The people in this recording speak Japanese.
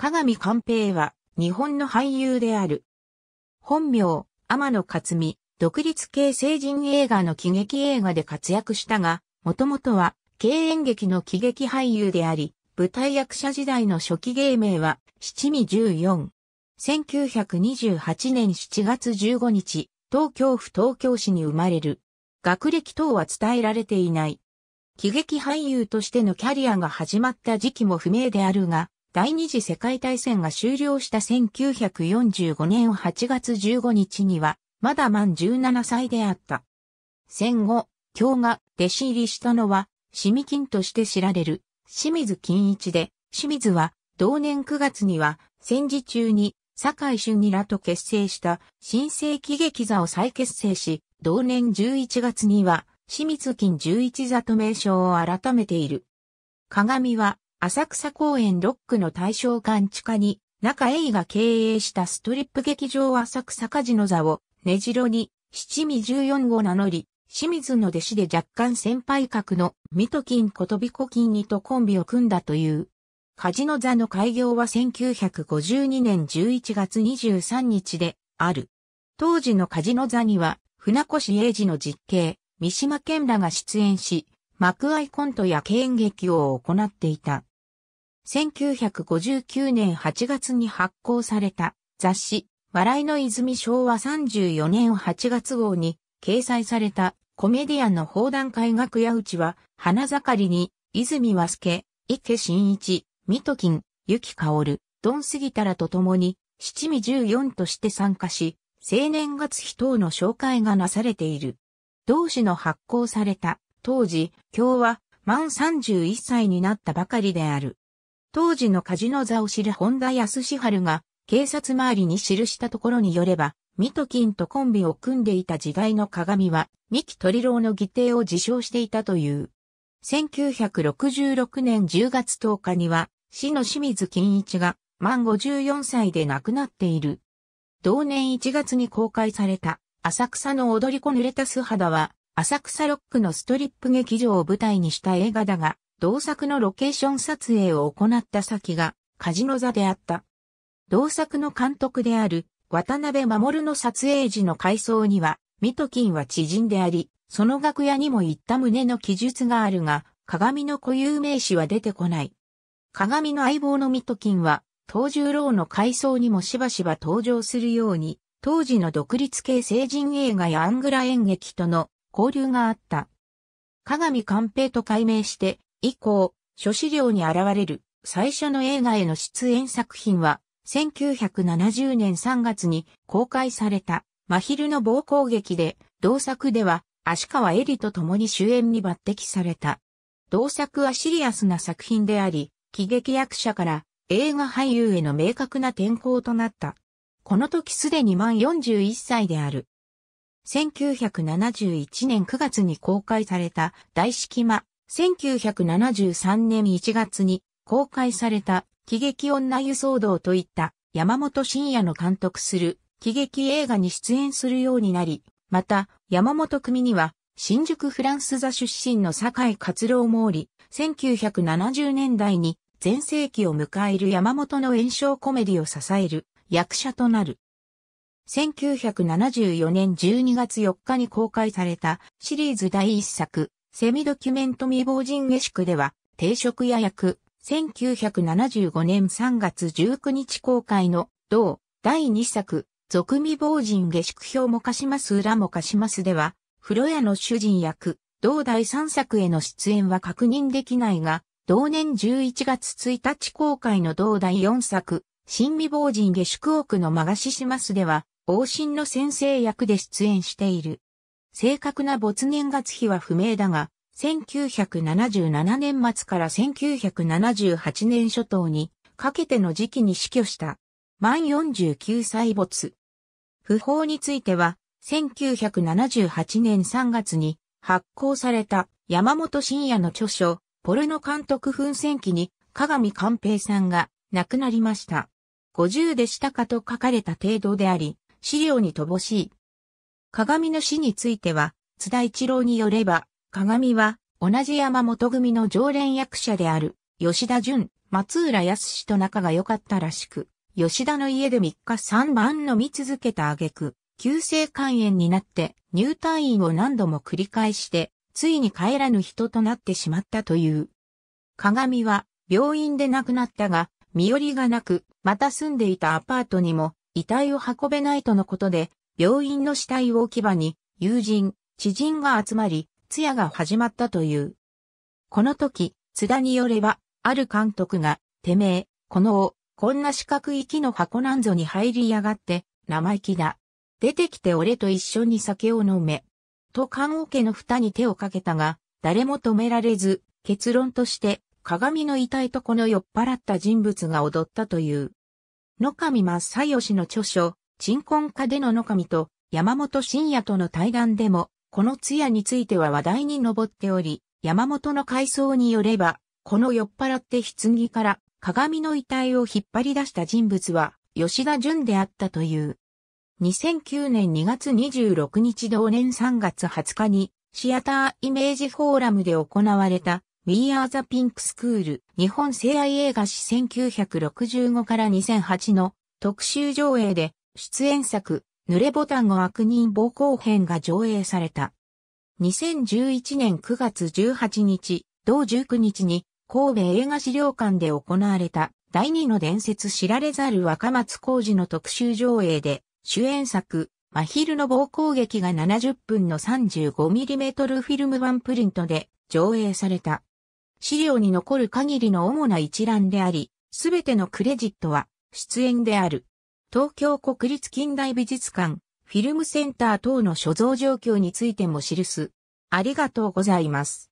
鏡寛平は、日本の俳優である。本名、天野克美、独立系成人映画の喜劇映画で活躍したが、もともとは、経演劇の喜劇俳優であり、舞台役者時代の初期芸名は、七味十四。1928年7月15日、東京府東京市に生まれる。学歴等は伝えられていない。喜劇俳優としてのキャリアが始まった時期も不明であるが、第二次世界大戦が終了した1945年8月15日には、まだ満17歳であった。戦後、京が弟子入りしたのは、シミ金として知られる、清水金一で、清水は、同年9月には、戦時中に、坂井俊二らと結成した新生喜劇座を再結成し、同年11月には、清水金11座と名称を改めている。鏡は、浅草公園ロックの対象館地下に、中栄が経営したストリップ劇場浅草カジノ座を、根城に、七味十四号名乗り、清水の弟子で若干先輩格のミトキンことビコキンにとコンビを組んだという。カジノ座の開業は1952年11月23日である。当時のカジノ座には船越英二の実刑、三島健らが出演し、幕愛コントや剣劇を行っていた。1959年8月に発行された雑誌、笑いの泉昭和34年8月号に掲載されたコメディアンの砲弾会楽屋内は、花盛りに、泉和助、池真一、水戸金、雪香かおる、ドン杉太らと共に、七味十四として参加し、青年月日等の紹介がなされている。同誌の発行された、当時、今日は、満31歳になったばかりである。当時のカジノ座を知る本田康志春が、警察周りに記したところによれば、ミトキンとコンビを組んでいた時代の鏡は、三木鳥郎の義弟を自称していたという。1966年10月10日には、市の清水金一が、満54歳で亡くなっている。同年1月に公開された、浅草の踊り子濡れた素肌は、浅草ロックのストリップ劇場を舞台にした映画だが、同作のロケーション撮影を行った先がカジノ座であった。同作の監督である渡辺守の撮影時の回想には、ミトキンは知人であり、その楽屋にも行った旨の記述があるが、鏡の固有名詞は出てこない。鏡の相棒のミトキンは、東十郎の回想にもしばしば登場するように、当時の独立系成人映画やアングラ演劇との交流があった。鏡寛平と改名して、以降、諸資料に現れる最初の映画への出演作品は、1970年3月に公開された、真昼の暴行劇で、同作では、足川エリと共に主演に抜擢された。同作はシリアスな作品であり、喜劇役者から映画俳優への明確な転向となった。この時すでに満41歳である。1971年9月に公開された大式間1973年1月に公開された喜劇女湯騒動といった山本晋也の監督する喜劇映画に出演するようになり、また山本組には新宿フランス座出身の坂井勝郎もおり、1970年代に全盛期を迎える山本の炎症コメディを支える役者となる。1974年12月4日に公開されたシリーズ第1作、セミドキュメント未亡人下宿では、定食屋役、1975年3月19日公開の、同、第2作、俗未亡人下宿表もかします裏もかしますでは、風呂屋の主人役、同第3作への出演は確認できないが、同年11月1日公開の同第4作、新未亡人下宿奥のまがししますでは、王神の先生役で出演している。正確な没年月日は不明だが、1977年末から1978年初頭にかけての時期に死去した。満49歳没。不法については、1978年3月に発行された山本晋也の著書、ポルノ監督奮戦記に、加賀寛平さんが亡くなりました。50でしたかと書かれた程度であり、資料に乏しい。鏡の死については、津田一郎によれば、鏡は、同じ山本組の常連役者である、吉田淳、松浦康と仲が良かったらしく、吉田の家で3日3晩飲み続けた挙句、急性肝炎になって入退院を何度も繰り返して、ついに帰らぬ人となってしまったという。鏡は病院で亡くなったが、身寄りがなく、また住んでいたアパートにも遺体を運べないとのことで、病院の死体を置き場に、友人、知人が集まり、通夜が始まったという。この時、津田によれば、ある監督が、てめえ、このお、こんな四角い木の箱なんぞに入りやがって、生意気だ。出てきて俺と一緒に酒を飲め。と看護家の蓋に手をかけたが、誰も止められず、結論として、鏡の遺体とこの酔っ払った人物が踊ったという。野上正義の著書、鎮魂家での野上と山本信也との対談でも、この通夜については話題に上っており、山本の回想によれば、この酔っ払って棺から鏡の遺体を引っ張り出した人物は吉田淳であったという。2009年2月26日同年3月20日にシアターイメージフォーラムで行われた We Are the Pink School 日本性愛映画史1965から2008の特集上映で出演作、濡れボタンの悪人暴行編が上映された。2011年9月18日、同19日に神戸映画資料館で行われた第二の伝説知られざる若松浩二の特集上映で主演作、真昼の暴行劇が70分の 35mm フィルム版プリントで上映された。資料に残る限りの主な一覧であり、すべてのクレジットは出演である。東京国立近代美術館、フィルムセンター等の所蔵状況についても記す。ありがとうございます。